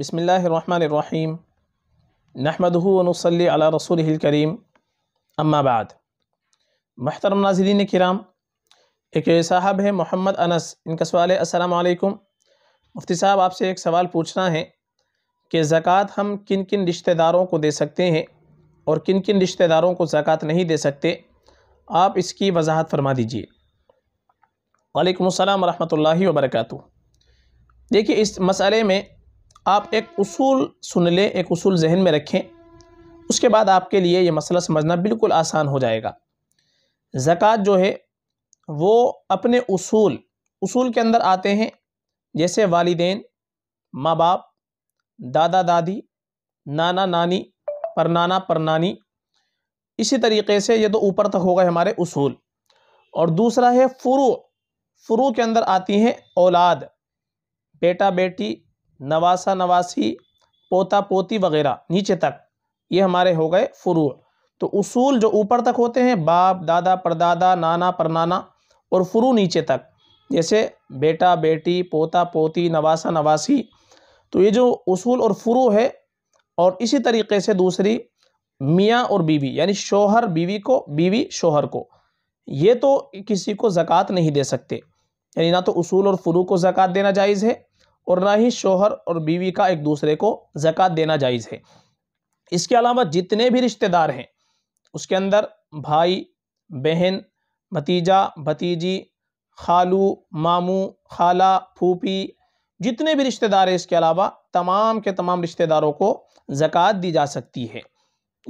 बसमीम नहमदूनसली अला रसूल करीम अम्माबाद महतरम नाजरीन कराम एक साहब है मोहम्मद अनस इनका सवाल है असलकुम मुफ्ती साहब आपसे एक सवाल पूछना है कि ज़क़़त हम किन किन रिश्तेदारों को दे सकते हैं और किन किन रिश्तेदारों को ज़क़़त नहीं दे सकते आप इसकी वजाहत फरमा दीजिए वालेकुम अस्सलाम रहमतुल्लाहि वबरकatuh देखिए इस मसले में आप एक उसूल सुन लें एक उसूल जहन में रखें उसके बाद आपके लिए ये मसला समझना बिल्कुल आसान हो जाएगा ज़क़़त जो है वो अपने उसूल उसूल के अंदर आते हैं जैसे वालदेन माँ बाप दादा दादी नाना नानी पर नाना पर नानी इसी तरीके से ये तो ऊपर तक होगा हमारे उसूल और दूसरा है फ़ुरू फ़ुरू के अंदर आती हैं औलाद बेटा बेटी नवासा नवासी पोता पोती वगैरह नीचे तक ये हमारे हो गए फ़ुरू तो उसूल जो ऊपर तक होते हैं बाप दादा परदादा नाना परनाना और फ़ुरू नीचे तक जैसे बेटा बेटी पोता पोती नवासा नवासी तो ये जो उसूल और फ़ुरू है और इसी तरीके से दूसरी मियाँ और बीवी यानी शोहर बीवी को बीवी शोहर को ये तो किसी को ज़क़़त नहीं दे सकते यानी ना तो उसूल और फ़ुरू को ज़क़़त देना जायज़ है और ना ही शोहर और बीवी का एक दूसरे को ज़क़़त देना जायज़ है इसके अलावा जितने भी रिश्तेदार हैं उसके अंदर भाई बहन भतीजा भतीजी खालू मामू खाला फूफी जितने भी रिश्तेदार हैं इसके अलावा तमाम के तमाम रिश्तेदारों को ज़क़़त दी जा सकती है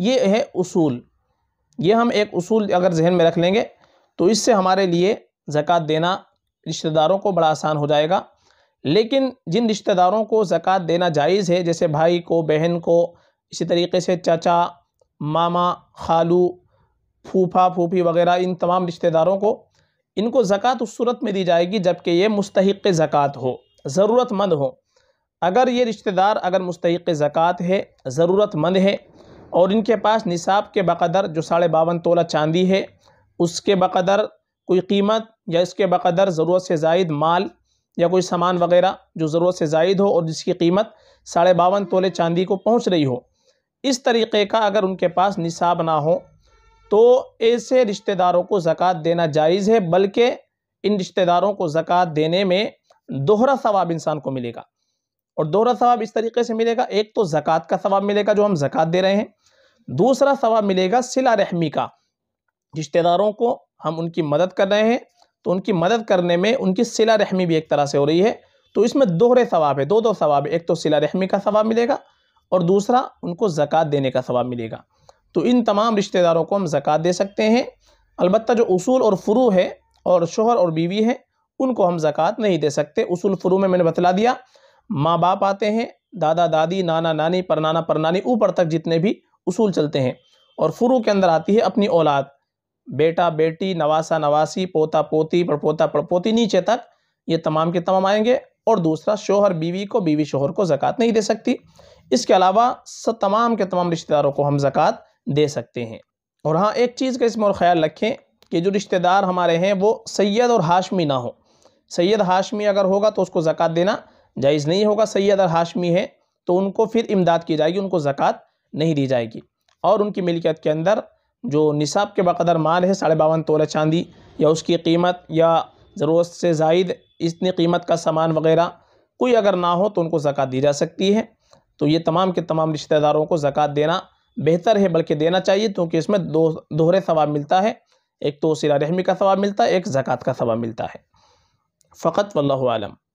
ये है उसूल ये हम एक उसूल अगर जहन में रख लेंगे तो इससे हमारे लिए ज़क़़त देना रिश्तेदारों को बड़ा आसान हो जाएगा लेकिन जिन रिश्तेदारों को ज़क़़त देना जायज़ है जैसे भाई को बहन को इसी तरीके से चाचा मामा खालू फूफा फूफी वगैरह इन तमाम रिश्तेदारों को इनको ज़क़़त उस सूरत में दी जाएगी जबकि ये मुस्तक ज़क़़त हो ज़रूरतमंद हो अगर ये रिश्तेदार अगर मुस्तक ज़क़़त है ज़रूरतमंद है और इनके पास निसाब के बकदर जो साढ़े बावन तोला चांदी है उसके बकदर कोई कीमत या इसके बकदर ज़रूरत से जायद माल या कोई सामान वगैरह जो ज़रूरत से जायद हो और जिसकी कीमत साढ़े बावन तोले चांदी को पहुँच रही हो इस तरीक़े का अगर उनके पास निसाब ना हो तो ऐसे रिश्तेदारों को ज़क़़त देना जायज़ है बल्कि इन रिश्तेदारों को ज़क़़त देने में दोहरा सवाब इंसान को मिलेगा और दोहरा सवाब इस तरीके से मिलेगा एक तो ज़क़़त का सवाब मिलेगा जो हम ज़क़़त दे रहे हैं दूसरा सवाब मिलेगा सिला रहमी का रिश्तेदारों को हम उनकी मदद कर रहे हैं तो उनकी मदद करने में उनकी सिला रहमी भी एक तरह से हो रही है तो इसमें दोहरे सवाब है दो दो सवाब है एक तो सिला रहमी का सवाब मिलेगा और दूसरा उनको ज़क़़त देने का सवाब मिलेगा तो इन तमाम रिश्तेदारों को हम ज़क़़त दे सकते हैं अलबत्त जो उसूल और फ़्रू है और शोहर और बीवी है उनको हम ज़क़़त नहीं दे सकते उसूल फ़्रू में मैंने बतला दिया माँ बाप आते हैं दादा दादी नाना नानी परनाना परनानी ऊपर तक जितने भी उसूल चलते हैं और फ़्रू के अंदर आती है अपनी औलाद बेटा बेटी नवासा नवासी पोता पोती पड़पोता पड़पोती नीचे तक ये तमाम के तमाम आएंगे और दूसरा शोहर बीवी को बीवी शोहर को ज़क़़त नहीं दे सकती इसके अलावा तमाम के तमाम रिश्तेदारों को हम ज़क़़त दे सकते हैं और हाँ एक चीज़ का इसमें और ख्याल रखें कि जो रिश्तेदार हमारे हैं वो सैयद और हाशमी ना हो सैयद हाशमी अगर होगा तो उसको ज़क़़त देना जायज़ नहीं होगा सैयद और हाशमी है तो उनको फिर इमदाद की जाएगी उनको ज़क़़त नहीं दी जाएगी और उनकी मिल्कियत के अंदर जो निसाब के बदर माल है साढ़े बावन तोला चांदी या उसकी कीमत या ज़रूरत से जायद इतनी कीमत का सामान वगैरह कोई अगर ना हो तो उनको ज़क़़त दी जा सकती है तो ये तमाम के तमाम रिश्तेदारों को ज़क़़त देना बेहतर है बल्कि देना चाहिए क्योंकि इसमें दो दोहरे सवाब मिलता है एक तो सिरा रहमी का सवाब मिलता है एक ज़क़़त का सवाब मिलता है फ़कत वल्लम